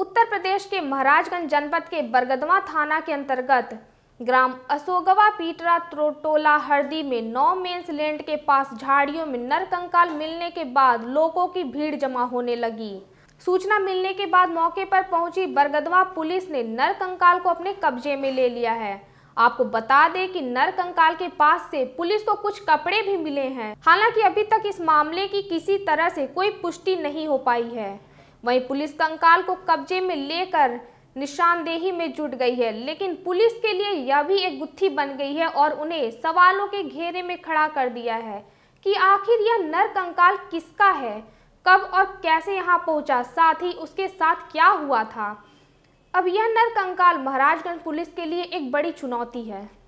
उत्तर प्रदेश के महाराजगंज जनपद के बरगदवा थाना के अंतर्गत ग्राम असोगवा पीटरा त्रोटोला हरदी में नौ मेन्स लैंड के पास झाड़ियों में नर कंकाल मिलने के बाद लोगों की भीड़ जमा होने लगी सूचना मिलने के बाद मौके पर पहुंची बरगदवा पुलिस ने नर कंकाल को अपने कब्जे में ले लिया है आपको बता दें कि नर कंकाल के पास से पुलिस को कुछ कपड़े भी मिले हैं हालांकि अभी तक इस मामले की किसी तरह से कोई पुष्टि नहीं हो पाई है वहीं पुलिस कंकाल को कब्जे में लेकर निशानदेही में जुट गई है लेकिन पुलिस के लिए यह भी एक गुत्थी बन गई है और उन्हें सवालों के घेरे में खड़ा कर दिया है कि आखिर यह नर कंकाल किसका है कब और कैसे यहाँ पहुँचा साथ ही उसके साथ क्या हुआ था अब यह नर कंकाल महाराजगंज पुलिस के लिए एक बड़ी चुनौती है